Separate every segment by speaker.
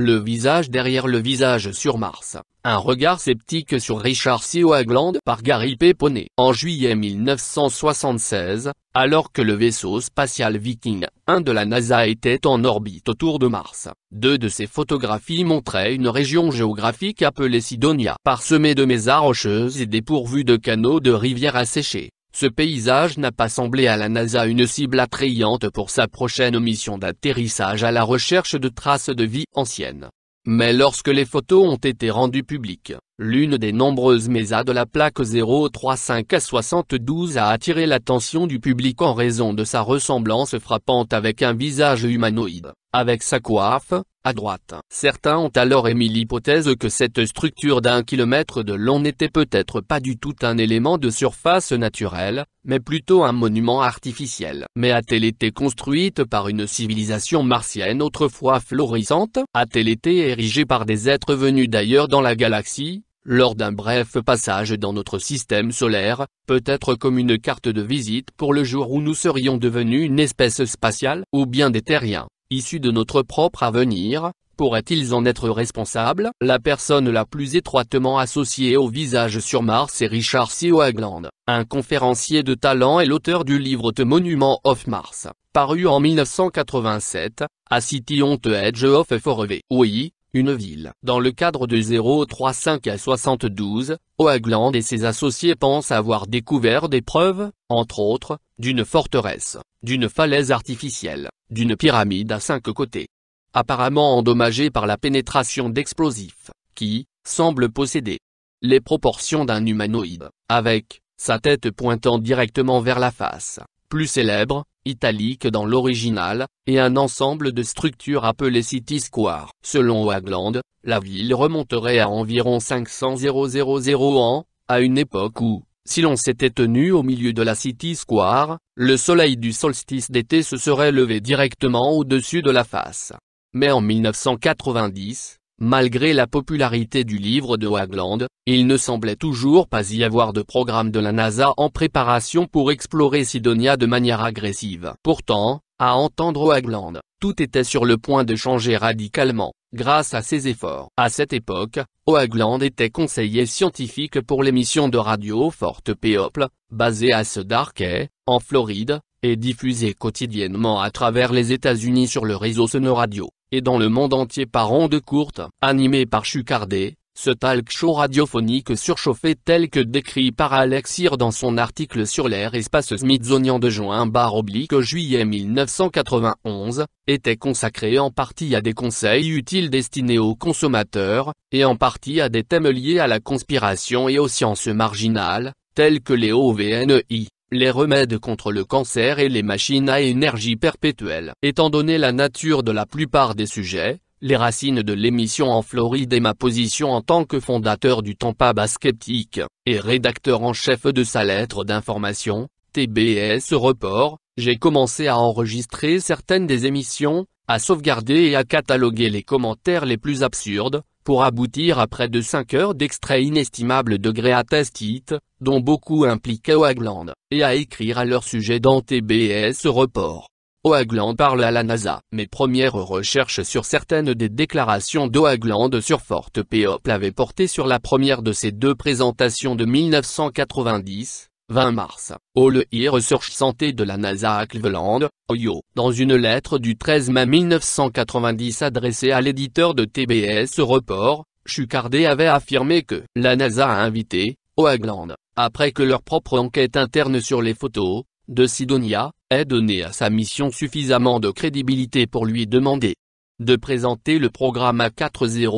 Speaker 1: Le visage derrière le visage sur Mars, un regard sceptique sur Richard Seoagland par Gary Péponé. En juillet 1976, alors que le vaisseau spatial Viking 1 de la NASA était en orbite autour de Mars, deux de ses photographies montraient une région géographique appelée Sidonia, parsemée de mesas rocheuses et dépourvue de canaux de rivières asséchées. Ce paysage n'a pas semblé à la NASA une cible attrayante pour sa prochaine mission d'atterrissage à la recherche de traces de vie ancienne. Mais lorsque les photos ont été rendues publiques, l'une des nombreuses mésas de la plaque 035 à 72 a attiré l'attention du public en raison de sa ressemblance frappante avec un visage humanoïde, avec sa coiffe, à droite. Certains ont alors émis l'hypothèse que cette structure d'un kilomètre de long n'était peut-être pas du tout un élément de surface naturelle, mais plutôt un monument artificiel. Mais a-t-elle été construite par une civilisation martienne autrefois florissante A-t-elle été érigée par des êtres venus d'ailleurs dans la galaxie lors d'un bref passage dans notre système solaire, peut-être comme une carte de visite pour le jour où nous serions devenus une espèce spatiale, ou bien des terriens. Issu de notre propre avenir, pourraient-ils en être responsables La personne la plus étroitement associée au visage sur Mars est Richard C. Hoagland, un conférencier de talent et l'auteur du livre The Monument of Mars, paru en 1987, à City on the Edge of Forever. Oui, une ville. Dans le cadre de 035 à 72, Hoagland et ses associés pensent avoir découvert des preuves, entre autres, d'une forteresse d'une falaise artificielle, d'une pyramide à cinq côtés. Apparemment endommagée par la pénétration d'explosifs, qui, semble posséder les proportions d'un humanoïde, avec, sa tête pointant directement vers la face, plus célèbre, italique dans l'original, et un ensemble de structures appelées City Square. Selon Wagland, la ville remonterait à environ 500 000 ans, à une époque où, si l'on s'était tenu au milieu de la City Square, le soleil du solstice d'été se serait levé directement au-dessus de la face. Mais en 1990, malgré la popularité du livre de Wagland, il ne semblait toujours pas y avoir de programme de la NASA en préparation pour explorer Sidonia de manière agressive. Pourtant, à entendre Wagland, tout était sur le point de changer radicalement, grâce à ses efforts. À cette époque, Oagland était conseiller scientifique pour l'émission de radio Forte People, basée à Key, en Floride, et diffusée quotidiennement à travers les États-Unis sur le réseau Sonoradio, et dans le monde entier par Ronde Courte, Animée par Chucardé, ce talk show radiophonique surchauffé tel que décrit par Alexir dans son article sur l'air espace Smithsonian de juin barre oblique juillet 1991, était consacré en partie à des conseils utiles destinés aux consommateurs, et en partie à des thèmes liés à la conspiration et aux sciences marginales, tels que les OVNI les remèdes contre le cancer et les machines à énergie perpétuelle. Étant donné la nature de la plupart des sujets, les racines de l'émission en Floride et ma position en tant que fondateur du Tampa Skeptique, et rédacteur en chef de sa lettre d'information, TBS Report, j'ai commencé à enregistrer certaines des émissions, à sauvegarder et à cataloguer les commentaires les plus absurdes, pour aboutir à près de 5 heures d'extraits inestimables de Greatest dont beaucoup impliquaient Wagland, et à écrire à leur sujet dans TBS Report. Oagland parle à la NASA. Mes premières recherches sur certaines des déclarations d'Oagland sur Fort Peop avaient porté sur la première de ces deux présentations de 1990, 20 mars, au Le Research Santé de la NASA à Cleveland, Ohio. Dans une lettre du 13 mai 1990 adressée à l'éditeur de TBS Report, Chucardé avait affirmé que la NASA a invité, Oagland, après que leur propre enquête interne sur les photos, de Sidonia, est donné à sa mission suffisamment de crédibilité pour lui demander de présenter le programme à 4000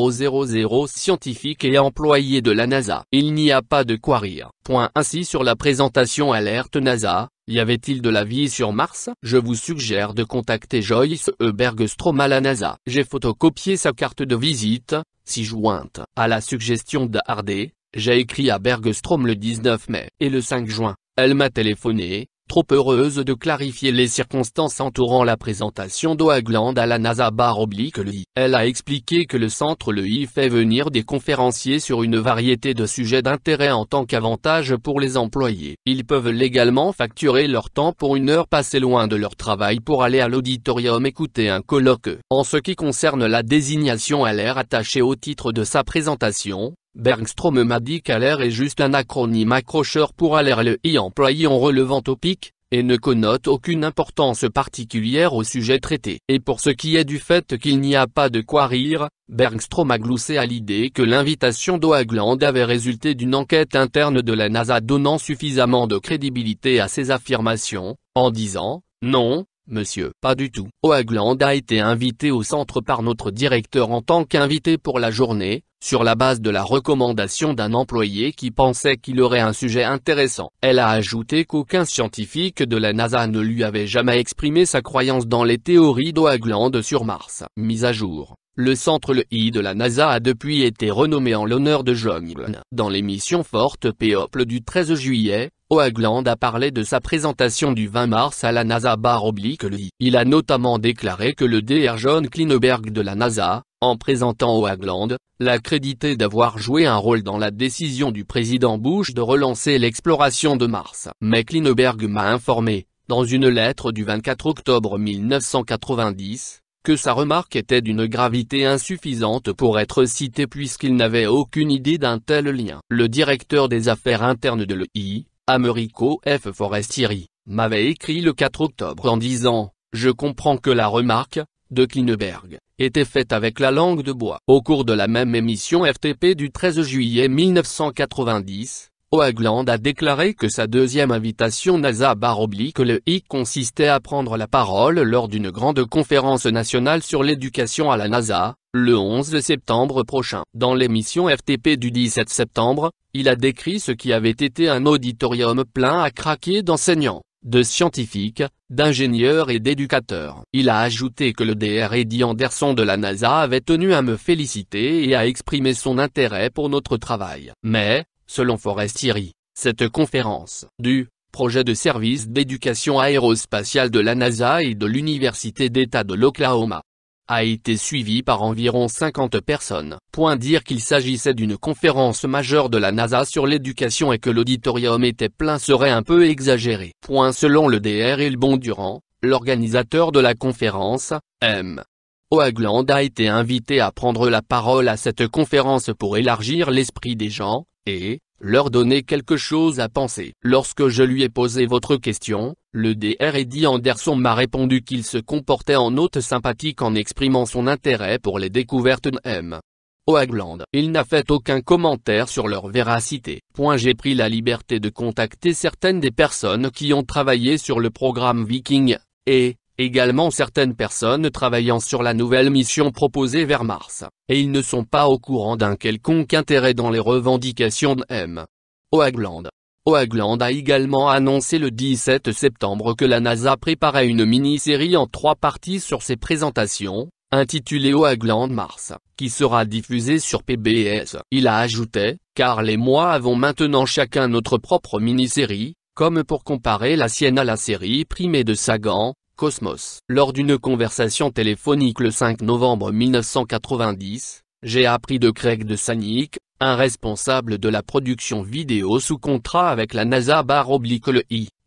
Speaker 1: scientifique et employés de la NASA. Il n'y a pas de quoi rire. Point ainsi sur la présentation alerte NASA, y avait-il de la vie sur Mars Je vous suggère de contacter Joyce Bergstrom à la NASA. J'ai photocopié sa carte de visite, si jointe à la suggestion d'Hardé, j'ai écrit à Bergstrom le 19 mai et le 5 juin. Elle m'a téléphoné, trop heureuse de clarifier les circonstances entourant la présentation d'Oagland à la NASA bar oblique le I. Elle a expliqué que le centre le I fait venir des conférenciers sur une variété de sujets d'intérêt en tant qu'avantage pour les employés. Ils peuvent légalement facturer leur temps pour une heure passée loin de leur travail pour aller à l'auditorium écouter un colloque. En ce qui concerne la désignation à l'air attachée au titre de sa présentation, Bergstrom m'a dit qu'ALER est juste un acronyme accrocheur pour le y employé en relevant topic et ne connote aucune importance particulière au sujet traité. Et pour ce qui est du fait qu'il n'y a pas de quoi rire, Bergstrom a gloussé à l'idée que l'invitation d'Oagland avait résulté d'une enquête interne de la NASA donnant suffisamment de crédibilité à ses affirmations, en disant, non, Monsieur, pas du tout. Oagland a été invité au centre par notre directeur en tant qu'invité pour la journée, sur la base de la recommandation d'un employé qui pensait qu'il aurait un sujet intéressant. Elle a ajouté qu'aucun scientifique de la NASA ne lui avait jamais exprimé sa croyance dans les théories d'Oagland sur Mars. Mise à jour. Le centre le I de la NASA a depuis été renommé en l'honneur de John Glenn. Dans l'émission Forte Péople e du 13 juillet, Hoagland a parlé de sa présentation du 20 mars à la NASA barre oblique Il a notamment déclaré que le DR John Klineberg de la NASA, en présentant Hoagland, l'a crédité d'avoir joué un rôle dans la décision du président Bush de relancer l'exploration de Mars. Mais Klineberg m'a informé, dans une lettre du 24 octobre 1990, que sa remarque était d'une gravité insuffisante pour être citée puisqu'il n'avait aucune idée d'un tel lien. Le directeur des affaires internes de l'EI, Americo F. Forestieri, m'avait écrit le 4 octobre en disant, je comprends que la remarque, de Kineberg, était faite avec la langue de bois. Au cours de la même émission FTP du 13 juillet 1990, Oagland a déclaré que sa deuxième invitation NASA baroblique le I consistait à prendre la parole lors d'une grande conférence nationale sur l'éducation à la NASA, le 11 septembre prochain. Dans l'émission FTP du 17 septembre, il a décrit ce qui avait été un auditorium plein à craquer d'enseignants, de scientifiques, d'ingénieurs et d'éducateurs. Il a ajouté que le DR Eddie Anderson de la NASA avait tenu à me féliciter et à exprimer son intérêt pour notre travail. Mais, Selon Forestieri, cette conférence du projet de service d'éducation aérospatiale de la NASA et de l'Université d'État de l'Oklahoma a été suivie par environ 50 personnes. Point dire qu'il s'agissait d'une conférence majeure de la NASA sur l'éducation et que l'auditorium était plein serait un peu exagéré. Point selon le DR et Durand, l'organisateur de la conférence, M. Oagland a été invité à prendre la parole à cette conférence pour élargir l'esprit des gens, et, leur donner quelque chose à penser. Lorsque je lui ai posé votre question, le DR Eddie Anderson m'a répondu qu'il se comportait en hôte sympathique en exprimant son intérêt pour les découvertes de M. Hoagland. Il n'a fait aucun commentaire sur leur véracité. J'ai pris la liberté de contacter certaines des personnes qui ont travaillé sur le programme Viking, et, également certaines personnes travaillant sur la nouvelle mission proposée vers Mars, et ils ne sont pas au courant d'un quelconque intérêt dans les revendications de M. Oagland. Oagland a également annoncé le 17 septembre que la NASA préparait une mini-série en trois parties sur ses présentations, intitulée Oagland Mars, qui sera diffusée sur PBS. Il a ajouté, car les mois avons maintenant chacun notre propre mini-série, comme pour comparer la sienne à la série primée de Sagan, Cosmos. Lors d'une conversation téléphonique le 5 novembre 1990, j'ai appris de Craig de Sannik, un responsable de la production vidéo sous contrat avec la NASA barre I,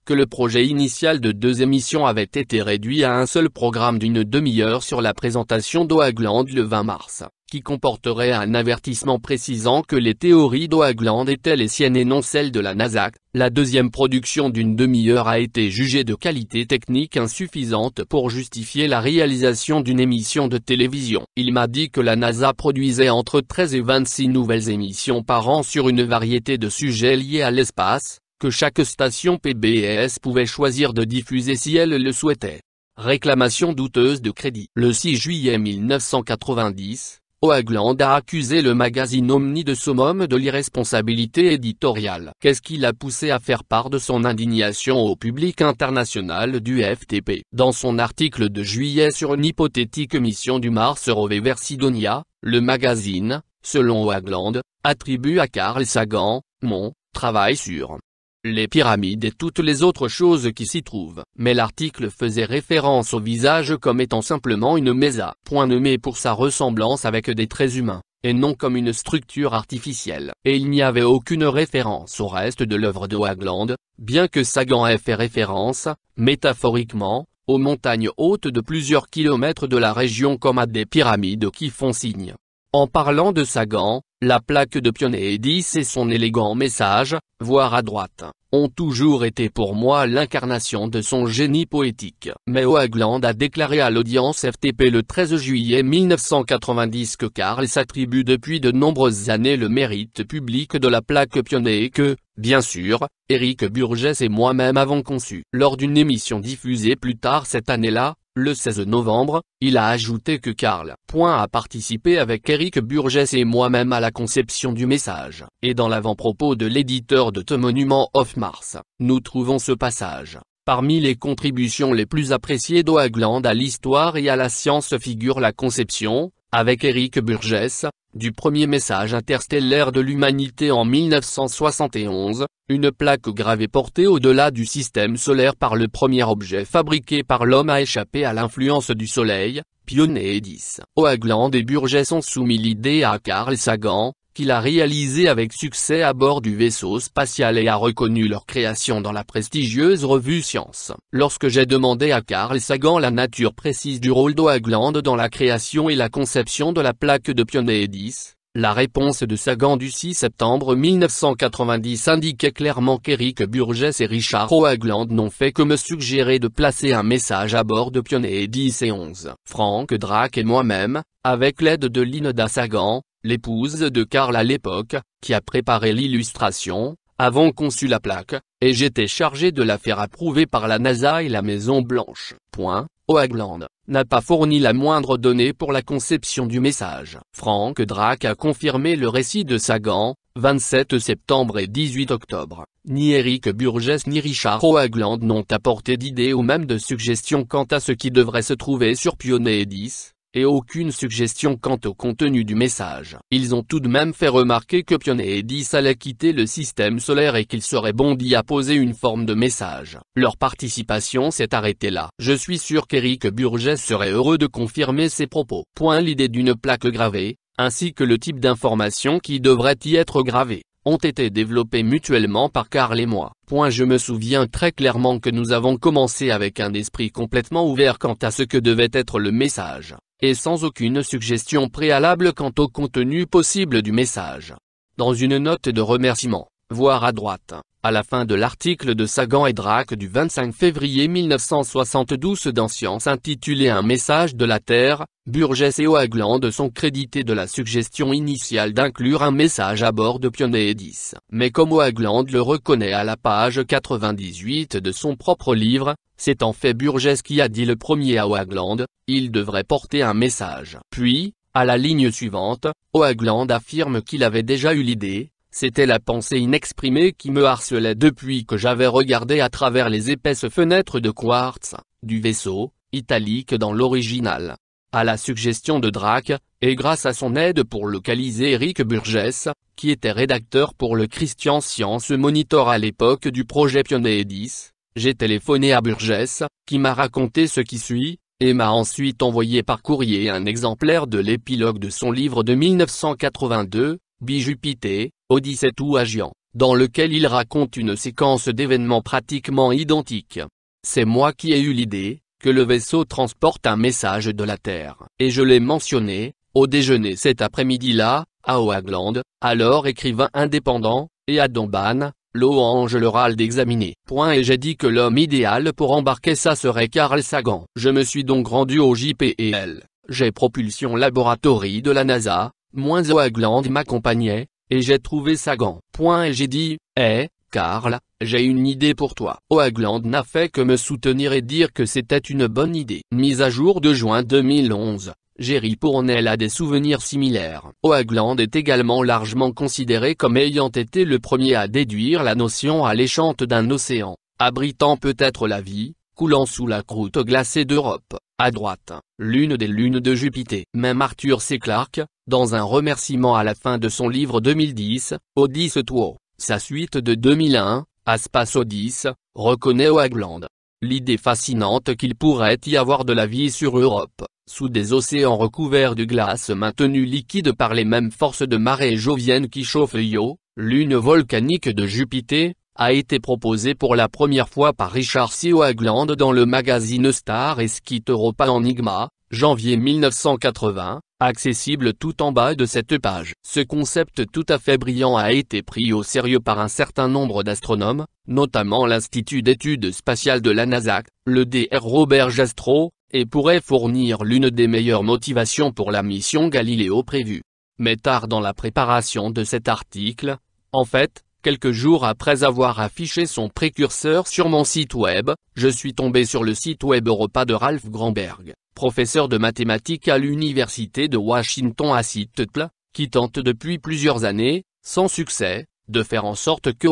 Speaker 1: que le projet initial de deux émissions avait été réduit à un seul programme d'une demi-heure sur la présentation d'Oagland le 20 mars qui comporterait un avertissement précisant que les théories d'Oagland étaient les siennes et non celles de la NASA. La deuxième production d'une demi-heure a été jugée de qualité technique insuffisante pour justifier la réalisation d'une émission de télévision. Il m'a dit que la NASA produisait entre 13 et 26 nouvelles émissions par an sur une variété de sujets liés à l'espace, que chaque station PBS pouvait choisir de diffuser si elle le souhaitait. Réclamation douteuse de crédit. Le 6 juillet 1990, Oagland a accusé le magazine Omni de Summum de l'irresponsabilité éditoriale. Qu'est-ce qui l'a poussé à faire part de son indignation au public international du FTP Dans son article de juillet sur une hypothétique mission du Mars Rové vers Sidonia, le magazine, selon Oagland, attribue à Carl Sagan, mon travail sur les pyramides et toutes les autres choses qui s'y trouvent. Mais l'article faisait référence au visage comme étant simplement une mesa, point nommé pour sa ressemblance avec des traits humains, et non comme une structure artificielle. Et il n'y avait aucune référence au reste de l'œuvre de Wagland, bien que Sagan ait fait référence, métaphoriquement, aux montagnes hautes de plusieurs kilomètres de la région comme à des pyramides qui font signe. En parlant de Sagan, la plaque de Pionnet 10 et son élégant message, voir à droite, ont toujours été pour moi l'incarnation de son génie poétique. Mais Oagland a déclaré à l'audience FTP le 13 juillet 1990 que Carl s'attribue depuis de nombreuses années le mérite public de la plaque Pionnet que, bien sûr, Eric Burgess et moi-même avons conçu. Lors d'une émission diffusée plus tard cette année-là, le 16 novembre, il a ajouté que Karl Point a participé avec Eric Burgess et moi-même à la conception du message. Et dans l'avant-propos de l'éditeur de The Monument of Mars, nous trouvons ce passage. Parmi les contributions les plus appréciées d'Oagland à l'histoire et à la science figure la conception, avec Eric Burgess, du premier message interstellaire de l'humanité en 1971, une plaque gravée portée au-delà du système solaire par le premier objet fabriqué par l'homme a échappé à l'influence du Soleil, Pionnet 10. Oagland et Burgess ont soumis l'idée à Carl Sagan, qu'il a réalisé avec succès à bord du vaisseau spatial et a reconnu leur création dans la prestigieuse revue Science. Lorsque j'ai demandé à Carl Sagan la nature précise du rôle d'Oagland dans la création et la conception de la plaque de Pioneer 10, la réponse de Sagan du 6 septembre 1990 indiquait clairement qu'Eric Burgess et Richard Oagland n'ont fait que me suggérer de placer un message à bord de Pioneer 10 et 11. Frank Drake et moi-même, avec l'aide de Linda Sagan, l'épouse de Karl à l'époque, qui a préparé l'illustration, avant conçu la plaque, et j'étais chargé de la faire approuver par la NASA et la Maison Blanche. Point. Oagland n'a pas fourni la moindre donnée pour la conception du message. Frank Drake a confirmé le récit de Sagan, 27 septembre et 18 octobre. Ni Eric Burgess ni Richard Oagland n'ont apporté d'idées ou même de suggestions quant à ce qui devrait se trouver sur Pioneer 10 et aucune suggestion quant au contenu du message. Ils ont tout de même fait remarquer que Pionnet et 10 allaient quitter le système solaire et qu'il serait bon d'y apposer une forme de message. Leur participation s'est arrêtée là. Je suis sûr qu'Eric Burgess serait heureux de confirmer ces propos. Point L'idée d'une plaque gravée, ainsi que le type d'information qui devrait y être gravée ont été développés mutuellement par Karl et moi. Point je me souviens très clairement que nous avons commencé avec un esprit complètement ouvert quant à ce que devait être le message, et sans aucune suggestion préalable quant au contenu possible du message. Dans une note de remerciement, voir à droite, à la fin de l'article de Sagan et Drac du 25 février 1972 dans Science intitulé Un message de la Terre, Burgess et Oagland sont crédités de la suggestion initiale d'inclure un message à bord de Pioneer 10. Mais comme Oagland le reconnaît à la page 98 de son propre livre, c'est en fait Burgess qui a dit le premier à Oagland, il devrait porter un message. Puis, à la ligne suivante, Oagland affirme qu'il avait déjà eu l'idée, c'était la pensée inexprimée qui me harcelait depuis que j'avais regardé à travers les épaisses fenêtres de quartz, du vaisseau, italique dans l'original. À la suggestion de Drake, et grâce à son aide pour localiser Eric Burgess, qui était rédacteur pour le Christian Science Monitor à l'époque du projet Pioneer 10, j'ai téléphoné à Burgess, qui m'a raconté ce qui suit, et m'a ensuite envoyé par courrier un exemplaire de l'épilogue de son livre de 1982, Bijupité, Odyssée ou Agian, dans lequel il raconte une séquence d'événements pratiquement identiques. C'est moi qui ai eu l'idée, que le vaisseau transporte un message de la Terre. Et je l'ai mentionné, au déjeuner cet après-midi-là, à Oagland, alors écrivain indépendant, et à Domban, L'ange le râle d'examiner. Point et j'ai dit que l'homme idéal pour embarquer ça serait Carl Sagan. Je me suis donc rendu au JPL. J'ai Propulsion Laboratory de la NASA, moins Oagland m'accompagnait, et j'ai trouvé Sagan. Point et j'ai dit, eh, Carl, j'ai une idée pour toi. Oagland n'a fait que me soutenir et dire que c'était une bonne idée. Mise à jour de juin 2011. Jerry Pournelle a des souvenirs similaires. Oagland est également largement considéré comme ayant été le premier à déduire la notion alléchante d'un océan, abritant peut-être la vie, coulant sous la croûte glacée d'Europe, à droite, l'une des lunes de Jupiter. Même Arthur C. Clarke, dans un remerciement à la fin de son livre 2010, Odyssey Tour, sa suite de 2001, Aspasodis, reconnaît Oagland. L'idée fascinante qu'il pourrait y avoir de la vie sur Europe, sous des océans recouverts de glace maintenue liquide par les mêmes forces de marée jovienne qui chauffent Io, lune volcanique de Jupiter, a été proposée pour la première fois par Richard C. Oagland dans le magazine Star et Europa Enigma, janvier 1980, accessible tout en bas de cette page. Ce concept tout à fait brillant a été pris au sérieux par un certain nombre d'astronomes, notamment l'Institut d'études spatiales de la NASA, le DR Robert Jastrow, et pourrait fournir l'une des meilleures motivations pour la mission Galileo prévue. Mais tard dans la préparation de cet article, en fait, quelques jours après avoir affiché son précurseur sur mon site web, je suis tombé sur le site web Europa de Ralph Granberg professeur de mathématiques à l'université de Washington à Seattle, qui tente depuis plusieurs années, sans succès, de faire en sorte que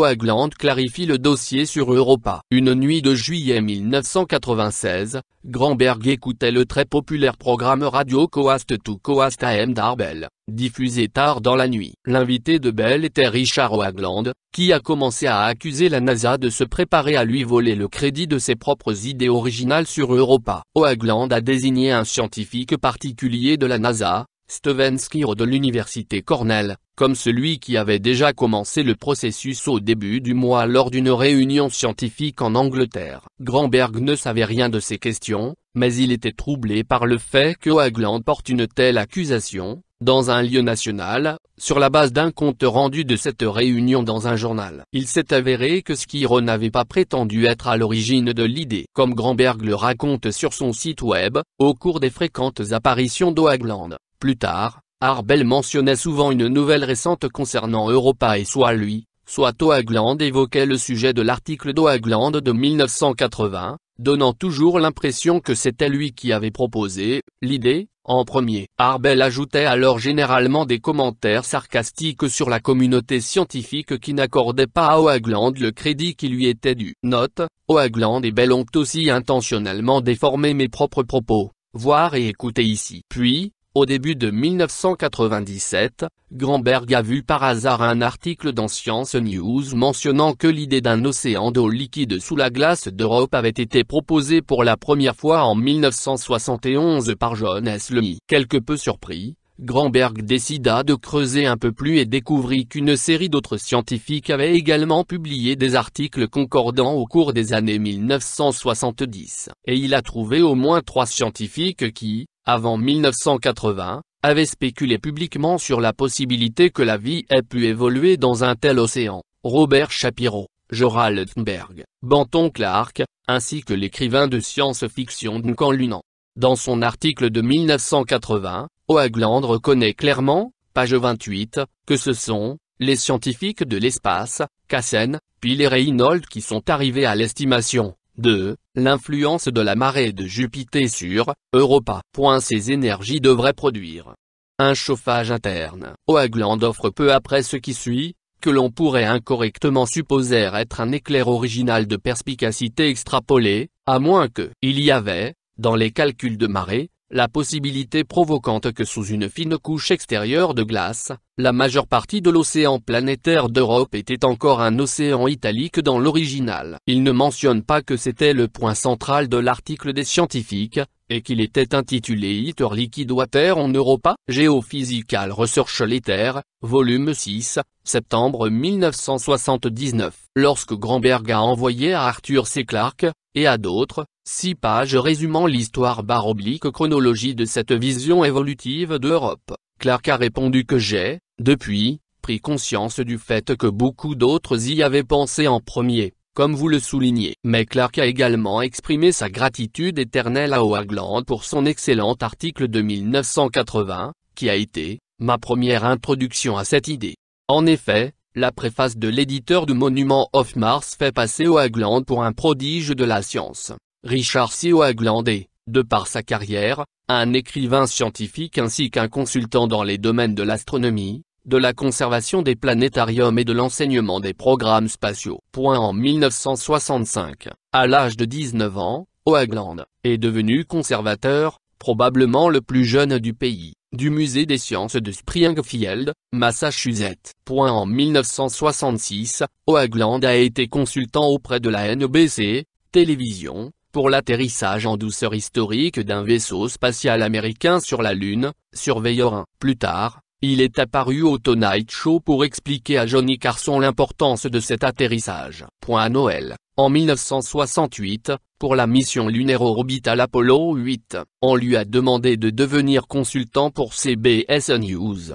Speaker 1: clarifie le dossier sur Europa. Une nuit de juillet 1996, Grandberg écoutait le très populaire programme radio Coast to Coast AM d'Arbel, diffusé tard dans la nuit. L'invité de Bell était Richard Oagland, qui a commencé à accuser la NASA de se préparer à lui voler le crédit de ses propres idées originales sur Europa. Oagland a désigné un scientifique particulier de la NASA, Steven de l'université Cornell, comme celui qui avait déjà commencé le processus au début du mois lors d'une réunion scientifique en Angleterre. Grandberg ne savait rien de ces questions, mais il était troublé par le fait que porte une telle accusation, dans un lieu national, sur la base d'un compte rendu de cette réunion dans un journal. Il s'est avéré que Skiro n'avait pas prétendu être à l'origine de l'idée. Comme Grandberg le raconte sur son site web, au cours des fréquentes apparitions d'Oagland, plus tard, Arbel mentionnait souvent une nouvelle récente concernant Europa et soit lui, soit Oagland évoquait le sujet de l'article d'Oagland de 1980, donnant toujours l'impression que c'était lui qui avait proposé l'idée, en premier. Arbel ajoutait alors généralement des commentaires sarcastiques sur la communauté scientifique qui n'accordait pas à Oagland le crédit qui lui était dû. Note, Oagland et Bell ont aussi intentionnellement déformé mes propres propos, voir et écouter ici. Puis, au début de 1997, Grandberg a vu par hasard un article dans Science News mentionnant que l'idée d'un océan d'eau liquide sous la glace d'Europe avait été proposée pour la première fois en 1971 par John S. Lemy. Quelque peu surpris, Grandberg décida de creuser un peu plus et découvrit qu'une série d'autres scientifiques avaient également publié des articles concordants au cours des années 1970. Et il a trouvé au moins trois scientifiques qui, avant 1980, avait spéculé publiquement sur la possibilité que la vie ait pu évoluer dans un tel océan, Robert Shapiro, Jorah Luttenberg, Banton Clark, ainsi que l'écrivain de science-fiction Duncan Lunan. Dans son article de 1980, Oagland reconnaît clairement, page 28, que ce sont, les scientifiques de l'espace, Cassen, puis et Reynolds qui sont arrivés à l'estimation, 2. L'influence de la marée de Jupiter sur Europa. Ces énergies devraient produire un chauffage interne. Oagland offre peu après ce qui suit, que l'on pourrait incorrectement supposer être un éclair original de perspicacité extrapolée, à moins que il y avait, dans les calculs de marée, la possibilité provoquante que sous une fine couche extérieure de glace, la majeure partie de l'océan planétaire d'Europe était encore un océan italique dans l'original. Il ne mentionne pas que c'était le point central de l'article des scientifiques, et qu'il était intitulé Iter Liquid Water en Europa, Geophysical Research Letter, volume 6, septembre 1979. Lorsque Grandberg a envoyé à Arthur C. Clarke, et à d'autres, six pages résumant l'histoire baroblique chronologie de cette vision évolutive d'Europe, Clark a répondu que j'ai, depuis, pris conscience du fait que beaucoup d'autres y avaient pensé en premier comme vous le soulignez. Mais Clark a également exprimé sa gratitude éternelle à Oagland pour son excellent article de 1980, qui a été, ma première introduction à cette idée. En effet, la préface de l'éditeur du Monument of Mars fait passer Oagland pour un prodige de la science. Richard C. Oagland est, de par sa carrière, un écrivain scientifique ainsi qu'un consultant dans les domaines de l'astronomie, de la conservation des planétariums et de l'enseignement des programmes spatiaux. Point en 1965, à l'âge de 19 ans, Oagland est devenu conservateur, probablement le plus jeune du pays, du musée des sciences de Springfield, Massachusetts. Point en 1966, Oagland a été consultant auprès de la NBC, télévision, pour l'atterrissage en douceur historique d'un vaisseau spatial américain sur la Lune, Surveyor 1. Plus tard, il est apparu au Tonight Show pour expliquer à Johnny Carson l'importance de cet atterrissage. Point à Noël, en 1968, pour la mission lunaire orbitale Apollo 8, on lui a demandé de devenir consultant pour CBS News.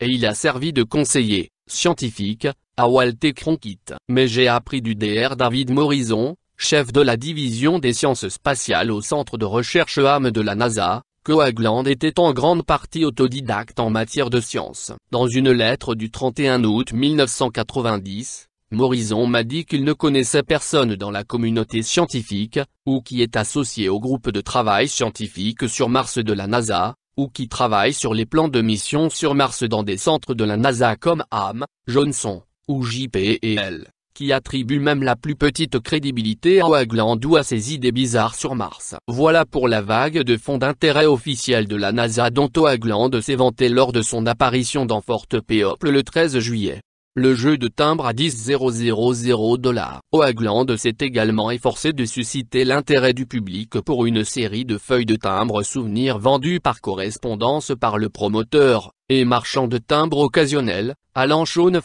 Speaker 1: Et il a servi de conseiller, scientifique, à Walter Cronkite. Mais j'ai appris du DR David Morrison, chef de la division des sciences spatiales au centre de recherche AM e de la NASA, Coagland était en grande partie autodidacte en matière de science. Dans une lettre du 31 août 1990, Morison m'a dit qu'il ne connaissait personne dans la communauté scientifique, ou qui est associé au groupe de travail scientifique sur Mars de la NASA, ou qui travaille sur les plans de mission sur Mars dans des centres de la NASA comme AM, Johnson, ou JPL qui attribue même la plus petite crédibilité à Hoagland ou à ses idées bizarres sur Mars. Voilà pour la vague de fonds d'intérêt officiel de la NASA dont Hoagland s'est vanté lors de son apparition dans Forte People le 13 juillet. Le jeu de timbre à 10 000 dollars. Hoagland s'est également efforcé de susciter l'intérêt du public pour une série de feuilles de timbre souvenirs vendues par correspondance par le promoteur, et marchand de timbres occasionnel, Alan Shawn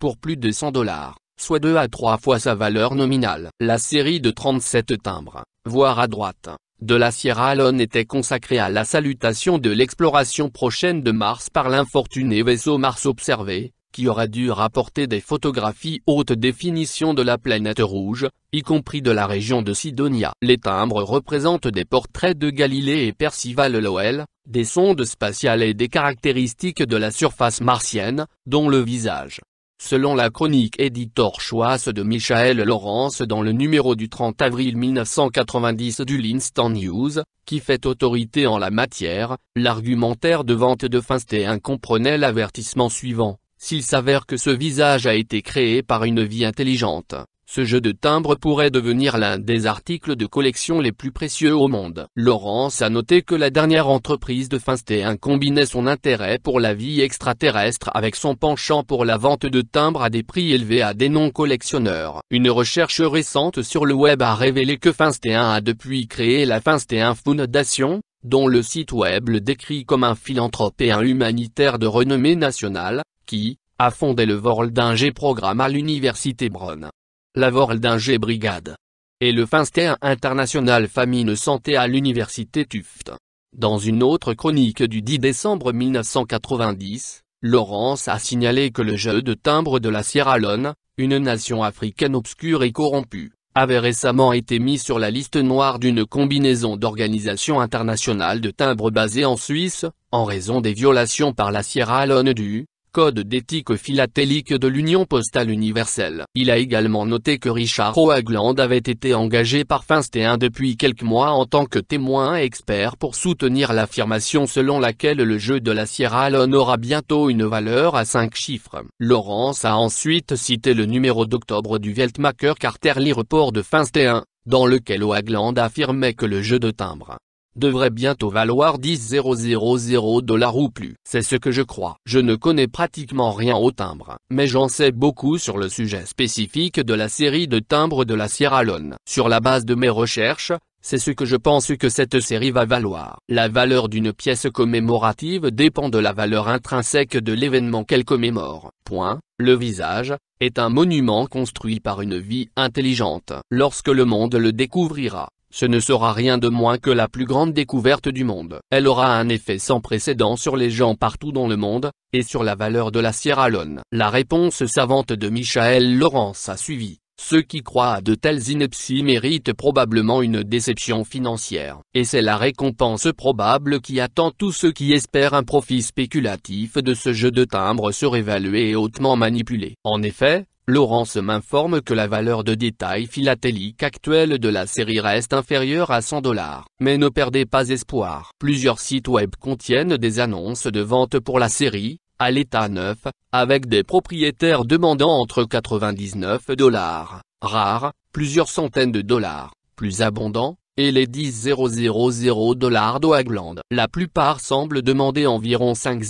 Speaker 1: pour plus de 100 dollars soit 2 à 3 fois sa valeur nominale. La série de 37 timbres, voire à droite, de la Sierra Leone était consacrée à la salutation de l'exploration prochaine de Mars par l'infortuné vaisseau Mars observé, qui aurait dû rapporter des photographies haute définition de la planète rouge, y compris de la région de Sidonia. Les timbres représentent des portraits de Galilée et Percival Lowell, des sondes spatiales et des caractéristiques de la surface martienne, dont le visage, selon la chronique éditor Choice de Michael Lawrence dans le numéro du 30 avril 1990 du Linstan News, qui fait autorité en la matière, l'argumentaire de vente de Finstein comprenait l'avertissement suivant, s'il s'avère que ce visage a été créé par une vie intelligente. Ce jeu de timbres pourrait devenir l'un des articles de collection les plus précieux au monde. Laurence a noté que la dernière entreprise de Finstein combinait son intérêt pour la vie extraterrestre avec son penchant pour la vente de timbres à des prix élevés à des non-collectionneurs. Une recherche récente sur le web a révélé que Finstein a depuis créé la Finstein Foundation, dont le site web le décrit comme un philanthrope et un humanitaire de renommée nationale, qui, a fondé le 1G programme à l'université Brown la g Brigade. Et le Finster International Famine Santé à l'Université Tuft. Dans une autre chronique du 10 décembre 1990, Laurence a signalé que le jeu de timbres de la Sierra Leone, une nation africaine obscure et corrompue, avait récemment été mis sur la liste noire d'une combinaison d'organisations internationales de timbres basées en Suisse, en raison des violations par la Sierra Leone du Code d'éthique philatélique de l'Union postale universelle. Il a également noté que Richard Hoagland avait été engagé par Finstein depuis quelques mois en tant que témoin expert pour soutenir l'affirmation selon laquelle le jeu de la Sierra Leone aura bientôt une valeur à 5 chiffres. Laurence a ensuite cité le numéro d'octobre du Weltmacher Carterly Report de Finstein, dans lequel Oagland affirmait que le jeu de timbre devrait bientôt valoir 10 dollars ou plus. C'est ce que je crois. Je ne connais pratiquement rien au timbre, mais j'en sais beaucoup sur le sujet spécifique de la série de timbres de la Sierra Leone. Sur la base de mes recherches, c'est ce que je pense que cette série va valoir. La valeur d'une pièce commémorative dépend de la valeur intrinsèque de l'événement qu'elle commémore. Point. Le visage, est un monument construit par une vie intelligente. Lorsque le monde le découvrira, ce ne sera rien de moins que la plus grande découverte du monde. Elle aura un effet sans précédent sur les gens partout dans le monde, et sur la valeur de la Sierra Leone. La réponse savante de Michael Lawrence a suivi. Ceux qui croient à de telles inepties méritent probablement une déception financière. Et c'est la récompense probable qui attend tous ceux qui espèrent un profit spéculatif de ce jeu de timbres surévalué et hautement manipulé. En effet, Laurence m'informe que la valeur de détail philatélique actuelle de la série reste inférieure à 100 dollars. Mais ne perdez pas espoir. Plusieurs sites web contiennent des annonces de vente pour la série, à l'état neuf, avec des propriétaires demandant entre 99 dollars, rares, plusieurs centaines de dollars, plus abondants, et les 10 dollars d'Oagland. La plupart semblent demander environ 5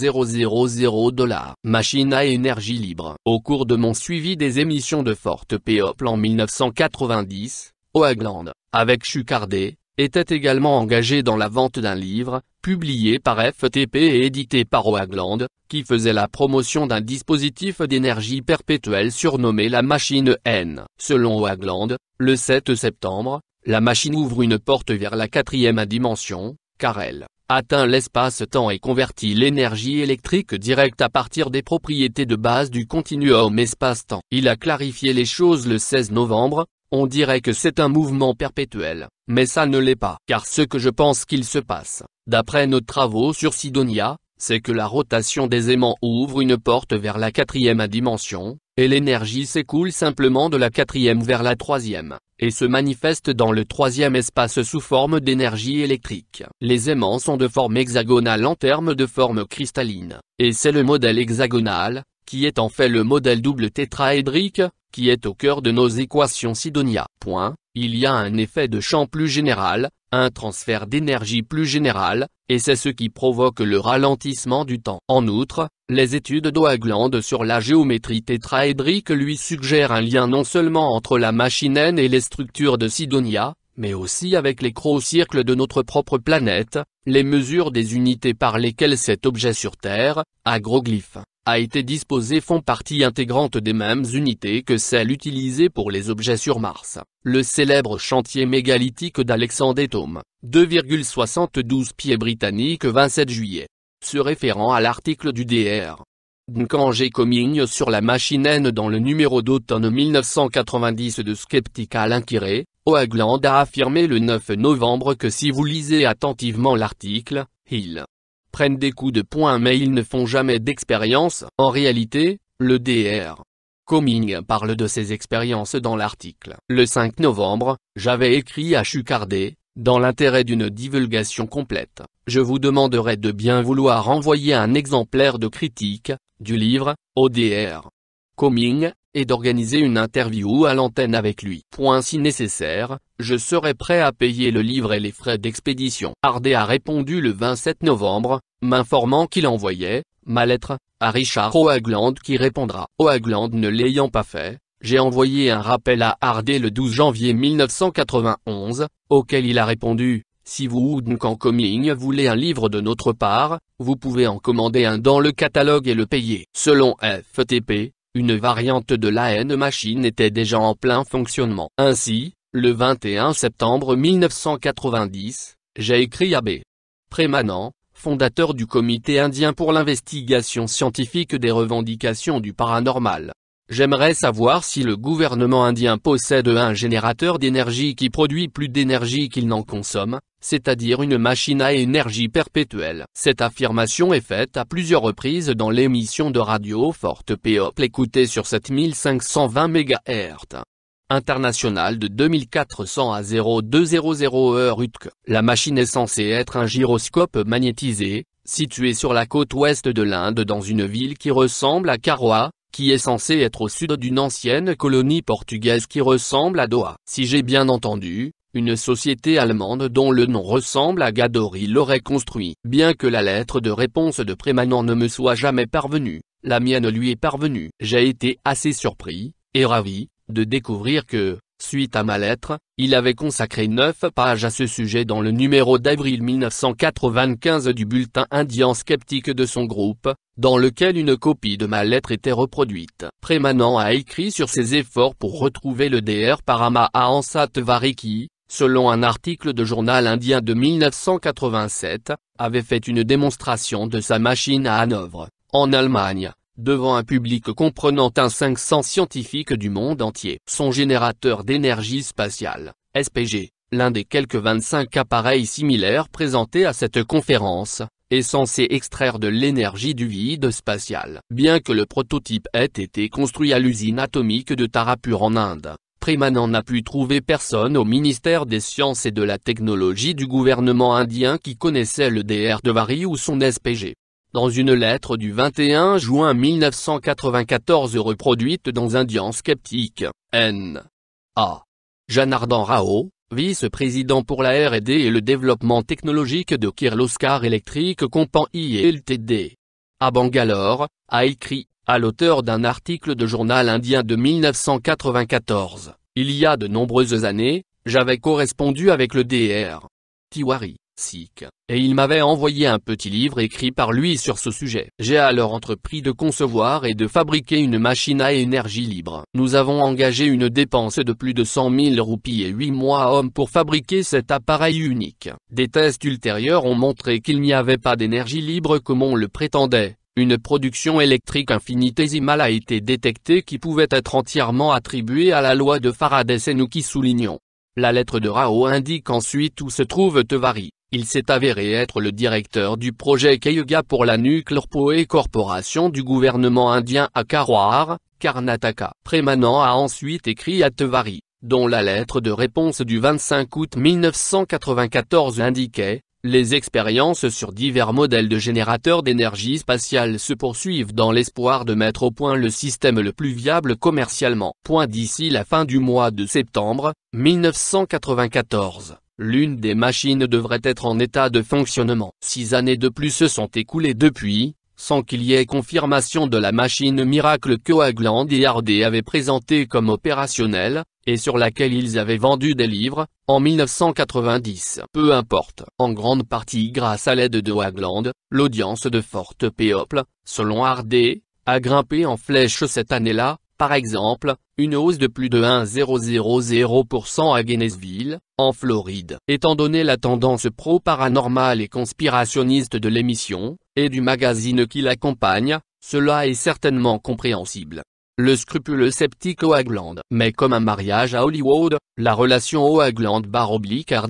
Speaker 1: dollars. Machine à énergie libre. Au cours de mon suivi des émissions de Forte Péople en 1990, Oagland, avec Chucardé, était également engagé dans la vente d'un livre, publié par FTP et édité par Oagland, qui faisait la promotion d'un dispositif d'énergie perpétuelle surnommé la machine N. Selon Oagland, le 7 septembre, la machine ouvre une porte vers la quatrième dimension, car elle atteint l'espace-temps et convertit l'énergie électrique directe à partir des propriétés de base du continuum espace-temps. Il a clarifié les choses le 16 novembre, on dirait que c'est un mouvement perpétuel, mais ça ne l'est pas. Car ce que je pense qu'il se passe, d'après nos travaux sur Sidonia, c'est que la rotation des aimants ouvre une porte vers la quatrième dimension, et l'énergie s'écoule simplement de la quatrième vers la troisième, et se manifeste dans le troisième espace sous forme d'énergie électrique. Les aimants sont de forme hexagonale en termes de forme cristalline, et c'est le modèle hexagonal, qui est en fait le modèle double tétraédrique, qui est au cœur de nos équations Sidonia. Point. Il y a un effet de champ plus général, un transfert d'énergie plus général, et c'est ce qui provoque le ralentissement du temps. En outre, les études d'Oagland sur la géométrie tétraédrique lui suggèrent un lien non seulement entre la machine N et les structures de Sidonia, mais aussi avec les crocs-circles de notre propre planète, les mesures des unités par lesquelles cet objet sur Terre, agroglyphe, a été disposée font partie intégrante des mêmes unités que celles utilisées pour les objets sur Mars. Le célèbre chantier mégalithique d'Alexandretum. 2,72 pieds britanniques 27 juillet. Se référant à l'article du DR. Nkangé Comigne sur la machine N dans le numéro d'automne 1990 de Skeptical Inquiry, Oagland a affirmé le 9 novembre que si vous lisez attentivement l'article, il prennent des coups de poing mais ils ne font jamais d'expérience. En réalité, le DR. Coming parle de ses expériences dans l'article. Le 5 novembre, j'avais écrit à Chucardé, dans l'intérêt d'une divulgation complète, je vous demanderai de bien vouloir envoyer un exemplaire de critique, du livre, au DR. Coming, et d'organiser une interview à l'antenne avec lui. Point si nécessaire, je serai prêt à payer le livre et les frais d'expédition. hardé a répondu le 27 novembre, m'informant qu'il envoyait, ma lettre, à Richard Oagland qui répondra. Oagland ne l'ayant pas fait, j'ai envoyé un rappel à hardé le 12 janvier 1991, auquel il a répondu, si vous en Coming voulez un livre de notre part, vous pouvez en commander un dans le catalogue et le payer. Selon FTP, une variante de la n machine était déjà en plein fonctionnement. Ainsi, le 21 septembre 1990, j'ai écrit à B. Prémanant, fondateur du Comité indien pour l'investigation scientifique des revendications du paranormal. J'aimerais savoir si le gouvernement indien possède un générateur d'énergie qui produit plus d'énergie qu'il n'en consomme, c'est-à-dire une machine à énergie perpétuelle. Cette affirmation est faite à plusieurs reprises dans l'émission de radio Forte Pop écoutée sur 7520 MHz international de 2400 à 0200 heure La machine est censée être un gyroscope magnétisé, situé sur la côte ouest de l'Inde dans une ville qui ressemble à Karwa, qui est censée être au sud d'une ancienne colonie portugaise qui ressemble à Doha. Si j'ai bien entendu, une société allemande dont le nom ressemble à Gadori l'aurait construit. Bien que la lettre de réponse de Prémanent ne me soit jamais parvenue, la mienne lui est parvenue. J'ai été assez surpris, et ravi, de découvrir que, suite à ma lettre, il avait consacré neuf pages à ce sujet dans le numéro d'avril 1995 du bulletin indien sceptique de son groupe, dans lequel une copie de ma lettre était reproduite. Prémanent a écrit sur ses efforts pour retrouver le DR à Ansat Variki, selon un article de journal indien de 1987, avait fait une démonstration de sa machine à Hanovre, en Allemagne, devant un public comprenant un 500 scientifiques du monde entier. Son générateur d'énergie spatiale, SPG, l'un des quelques 25 appareils similaires présentés à cette conférence, est censé extraire de l'énergie du vide spatial. Bien que le prototype ait été construit à l'usine atomique de Tarapur en Inde, Preman n'a pu trouver personne au ministère des Sciences et de la Technologie du gouvernement indien qui connaissait le DR de Vari ou son SPG dans une lettre du 21 juin 1994 reproduite dans Indian Skeptic, N. A. jean Rao, vice-président pour la R&D et le développement technologique de Kirloskar Electric Company Ltd. à Bangalore, a écrit, à l'auteur d'un article de journal indien de 1994, il y a de nombreuses années, j'avais correspondu avec le DR. Tiwari. Sick, et il m'avait envoyé un petit livre écrit par lui sur ce sujet. J'ai alors entrepris de concevoir et de fabriquer une machine à énergie libre. Nous avons engagé une dépense de plus de 100 000 roupies et 8 mois à hommes pour fabriquer cet appareil unique. Des tests ultérieurs ont montré qu'il n'y avait pas d'énergie libre comme on le prétendait. Une production électrique infinitésimale a été détectée qui pouvait être entièrement attribuée à la loi de Faraday et nous qui soulignons. La lettre de Rao indique ensuite où se trouve Tevari il s'est avéré être le directeur du projet Kayuga pour la Nuclear Corporation du gouvernement indien à Karwar, Karnataka. Prémanant a ensuite écrit à Tevari, dont la lettre de réponse du 25 août 1994 indiquait, les expériences sur divers modèles de générateurs d'énergie spatiale se poursuivent dans l'espoir de mettre au point le système le plus viable commercialement. Point d'ici la fin du mois de septembre, 1994 l'une des machines devrait être en état de fonctionnement. Six années de plus se sont écoulées depuis, sans qu'il y ait confirmation de la machine miracle que Hagland et Hardy avaient présentée comme opérationnelle, et sur laquelle ils avaient vendu des livres, en 1990. Peu importe. En grande partie grâce à l'aide de Wagland, l'audience de Forte Péople, selon Hardy, a grimpé en flèche cette année-là, par exemple, une hausse de plus de 1,000% à Gainesville, en Floride. Étant donné la tendance pro-paranormale et conspirationniste de l'émission, et du magazine qui l'accompagne, cela est certainement compréhensible. Le scrupuleux sceptique Oagland. Mais comme un mariage à Hollywood, la relation oagland bar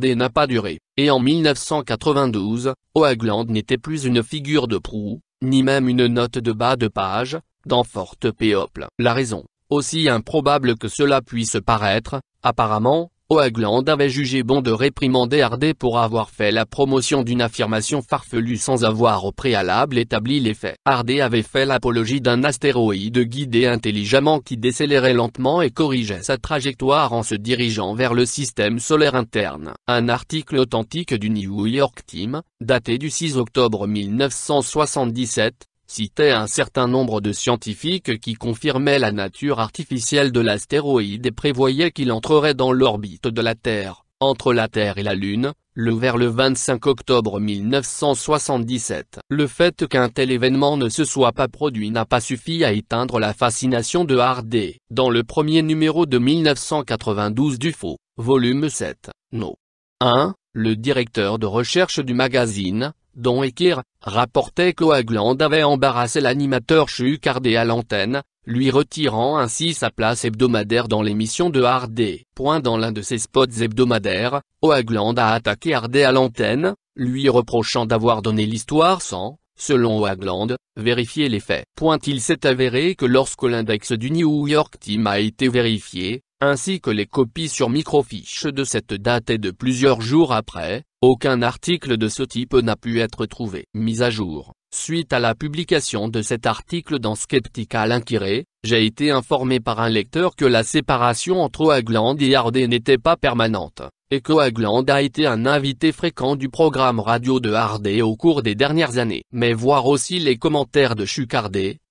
Speaker 1: n'a pas duré, et en 1992, Oagland n'était plus une figure de proue, ni même une note de bas de page, dans Forte Péople. La raison, aussi improbable que cela puisse paraître, apparemment, Oagland avait jugé bon de réprimander hardé pour avoir fait la promotion d'une affirmation farfelue sans avoir au préalable établi les faits. hardé avait fait l'apologie d'un astéroïde guidé intelligemment qui décélérait lentement et corrigeait sa trajectoire en se dirigeant vers le système solaire interne. Un article authentique du New York Times, daté du 6 octobre 1977, citait un certain nombre de scientifiques qui confirmaient la nature artificielle de l'astéroïde et prévoyaient qu'il entrerait dans l'orbite de la Terre, entre la Terre et la Lune, le vers le 25 octobre 1977. Le fait qu'un tel événement ne se soit pas produit n'a pas suffi à éteindre la fascination de Hardy. Dans le premier numéro de 1992 du Faux, volume 7, No. 1, le directeur de recherche du magazine, Don Ekir, rapportait qu'Oagland avait embarrassé l'animateur Chuck à l'antenne, lui retirant ainsi sa place hebdomadaire dans l'émission de Hardé. dans l'un de ses spots hebdomadaires, Oagland a attaqué Hardé à l'antenne, lui reprochant d'avoir donné l'histoire sans, selon Oagland, vérifier les faits. Point il s'est avéré que lorsque l'index du New York Team a été vérifié, ainsi que les copies sur microfiche de cette date et de plusieurs jours après, aucun article de ce type n'a pu être trouvé. Mise à jour. Suite à la publication de cet article dans Skeptical Inquiré, j'ai été informé par un lecteur que la séparation entre Oagland et Hardé n'était pas permanente, et que a été un invité fréquent du programme radio de Hardé au cours des dernières années. Mais voir aussi les commentaires de Chuck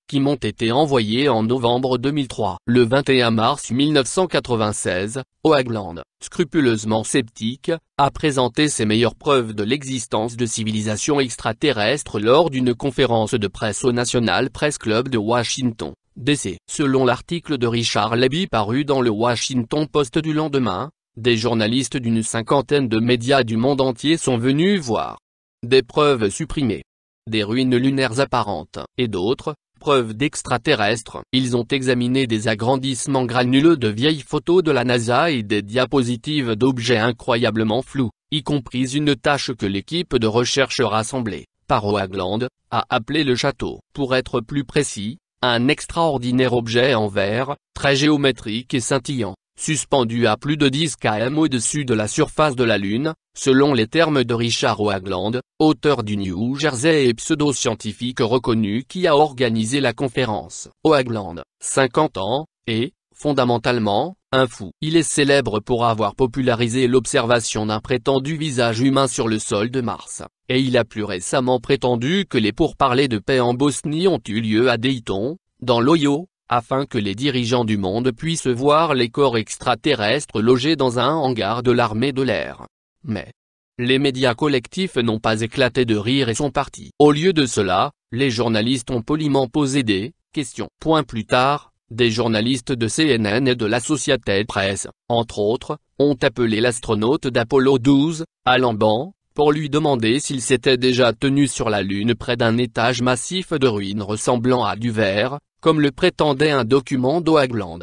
Speaker 1: qui m'ont été envoyés en novembre 2003. Le 21 mars 1996, Oagland, scrupuleusement sceptique, a présenté ses meilleures preuves de l'existence de civilisations extraterrestres lors d'une conférence de presse au National Press Club de Washington. DC. Selon l'article de Richard Leby paru dans le Washington Post du lendemain, des journalistes d'une cinquantaine de médias du monde entier sont venus voir des preuves supprimées, des ruines lunaires apparentes, et d'autres, Preuve d'extraterrestres. Ils ont examiné des agrandissements granuleux de vieilles photos de la NASA et des diapositives d'objets incroyablement flous, y compris une tâche que l'équipe de recherche rassemblée, par Oagland, a appelée le château. Pour être plus précis, un extraordinaire objet en verre, très géométrique et scintillant, suspendu à plus de 10 km au-dessus de la surface de la Lune, selon les termes de Richard Hoagland, auteur du New Jersey et pseudo-scientifique reconnu qui a organisé la conférence. Wagland, 50 ans, est, fondamentalement, un fou. Il est célèbre pour avoir popularisé l'observation d'un prétendu visage humain sur le sol de Mars, et il a plus récemment prétendu que les pourparlers de paix en Bosnie ont eu lieu à Dayton, dans l'Oyo afin que les dirigeants du monde puissent voir les corps extraterrestres logés dans un hangar de l'armée de l'air. Mais les médias collectifs n'ont pas éclaté de rire et sont partis. Au lieu de cela, les journalistes ont poliment posé des questions. Point plus tard, des journalistes de CNN et de l'Associated Press, entre autres, ont appelé l'astronaute d'Apollo 12, Alan Ban, pour lui demander s'il s'était déjà tenu sur la Lune près d'un étage massif de ruines ressemblant à du verre, comme le prétendait un document d'Oagland.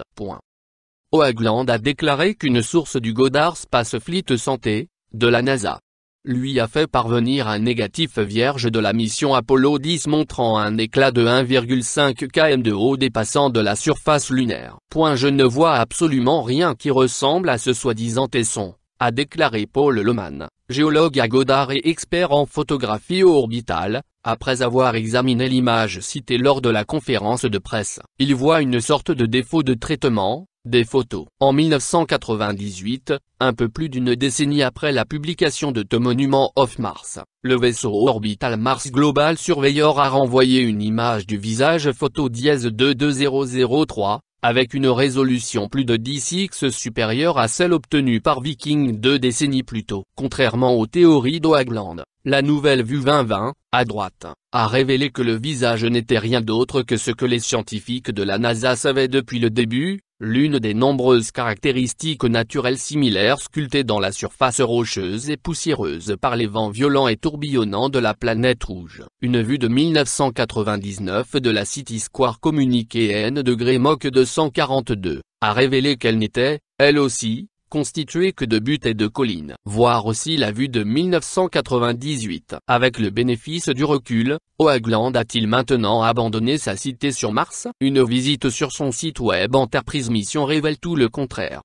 Speaker 1: Oagland a déclaré qu'une source du Goddard Space Fleet Santé, de la NASA, lui a fait parvenir un négatif vierge de la mission Apollo 10 montrant un éclat de 1,5 km de haut dépassant de la surface lunaire. je ne vois absolument rien qui ressemble à ce soi-disant tesson, a déclaré Paul Lehmann géologue à Godard et expert en photographie orbitale, après avoir examiné l'image citée lors de la conférence de presse, il voit une sorte de défaut de traitement, des photos. En 1998, un peu plus d'une décennie après la publication de The Monument of Mars, le vaisseau orbital Mars Global Surveyor a renvoyé une image du visage photo dièse 22003, avec une résolution plus de 10x supérieure à celle obtenue par Viking deux décennies plus tôt. Contrairement aux théories d'Oagland, la nouvelle vue 2020, à droite, a révélé que le visage n'était rien d'autre que ce que les scientifiques de la NASA savaient depuis le début, L'une des nombreuses caractéristiques naturelles similaires sculptées dans la surface rocheuse et poussiéreuse par les vents violents et tourbillonnants de la planète rouge. Une vue de 1999 de la City Square communiquée N de Grémoc 242, a révélé qu'elle n'était, elle aussi, constitué que de buttes et de collines. Voir aussi la vue de 1998. Avec le bénéfice du recul, Oagland a-t-il maintenant abandonné sa cité sur Mars Une visite sur son site web Enterprise Mission révèle tout le contraire.